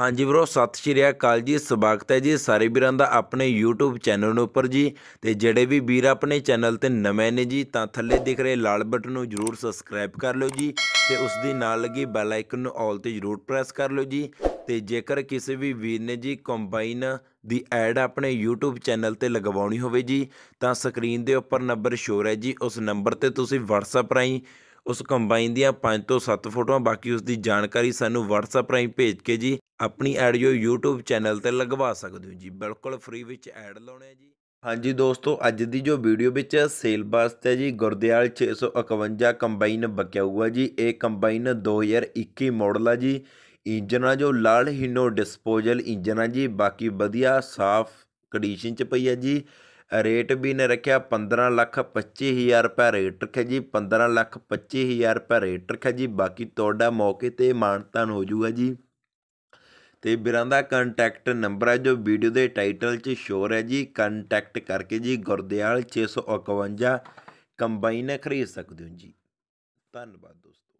ਹਾਂਜੀ ਬ੍ਰੋ ਸਤਿ ਸ਼੍ਰੀ ਅਕਾਲ ਜੀ ਸਵਾਗਤ ਹੈ ਜੀ ਸਾਰੇ ਵੀਰਾਂ ਦਾ ਆਪਣੇ YouTube ਚੈਨਲ ਉੱਪਰ ਜੀ ਤੇ ਜਿਹੜੇ ਵੀ ਵੀਰ ਆਪਣੇ ਚੈਨਲ ਤੇ ਨਵੇਂ ਨੇ ਜੀ ਤਾਂ ਥੱਲੇ ਦਿਖ ਰਹੇ ਲਾਲ ਬਟਨ ਨੂੰ ਜਰੂਰ ਸਬਸਕ੍ਰਾਈਬ ਕਰ ਲਓ ਜੀ ਤੇ ਉਸ ਦੀ ਨਾਲ ਲੱਗੀ ਬੈਲ ਆਈਕਨ ਨੂੰ ਆਲ ਤੇ ਜਰੂਰ ਪ੍ਰੈਸ ਕਰ ਲਓ ਜੀ ਤੇ ਜੇਕਰ ਕਿਸੇ ਵੀ ਵੀਰ ਨੇ ਜੀ ਕੰਬਾਈਨ ਦੀ ਐਡ ਆਪਣੇ YouTube ਚੈਨਲ ਤੇ ਲਗਵਾਉਣੀ ਹੋਵੇ ਜੀ ਤਾਂ ਸਕਰੀਨ ਦੇ ਉੱਪਰ ਨੰਬਰ ਸ਼ੋਰ ਹੈ ਜੀ ਉਸ ਨੰਬਰ ਤੇ ਤੁਸੀਂ WhatsApp ਰਾਹੀਂ ਉਸ ਕੰਬਾਈਨ ਦੀਆਂ 5 ਤੋਂ 7 ਫੋਟੋਆਂ ਬਾਕੀ ਉਸ ਦੀ ਜਾਣਕਾਰੀ ਸਾਨੂੰ WhatsApp ਰਾਹੀਂ ਭੇਜ ਕੇ ਜੀ ਆਪਣੀ ਐਡ ਜੋ YouTube ਚੈਨਲ ਤੇ ਲਗਵਾ ਸਕਦੇ ਹੋ ਜੀ ਬਿਲਕੁਲ ਫ੍ਰੀ ਵਿੱਚ ਐਡ ਲਾਉਣੇ ਜੀ ਹਾਂਜੀ ਦੋਸਤੋ ਅੱਜ ਦੀ ਜੋ ਵੀਡੀਓ ਵਿੱਚ ਸੇਲ ਵਾਸਤੇ ਜੀ ਗੁਰਦਿਆਲ 651 ਕੰਬਾਈਨ ਬਕਿਆ ਜੀ ਇਹ ਕੰਬਾਈਨ 2021 ਮਾਡਲ ਆ ਜੀ ਇੰਜਨ ਆ ਜੋ ਲਾਲ ਹਿਨੋ ਡਿਸਪੋਜ਼ਲ ਇੰਜਨ ਆ ਜੀ ਬਾਕੀ ਵਧੀਆ ਸਾਫ਼ ਕੰਡੀਸ਼ਨ 'ਚ ਪਈ ਆ ਜੀ ਰੇਟ ਵੀ ਨੇ ਰੱਖਿਆ 15 ਲੱਖ 25 ਹਜ਼ਾਰ ਰੁਪਏ ਰੇਟ ਰੱਖਿਆ ਜੀ 15 ਲੱਖ 25 ਹਜ਼ਾਰ ਰੁਪਏ ਰੇਟ ਰੱਖਿਆ ਜੀ ਬਾਕੀ ਤੁਹਾਡਾ ਮੌਕੇ ਤੇ ਮਾਨਤਾਨ ਹੋ ਜਾਊਗਾ ਜੀ ਤੇ ਵੀਰਾਂ ਦਾ ਕੰਟੈਕਟ ਨੰਬਰ ਹੈ ਜੋ ਵੀਡੀਓ ਦੇ ਟਾਈਟਲ 'ਚ ਸ਼ੋਰ ਹੈ ਜੀ ਕੰਟੈਕਟ ਕਰਕੇ ਜੀ ਗੁਰਦਿਆਲ 651 ਕੰਬਾਈਨ ਖਰੀਦ ਸਕਦੇ ਹੋ ਜੀ ਧੰਨਵਾਦ ਦੋਸਤੋ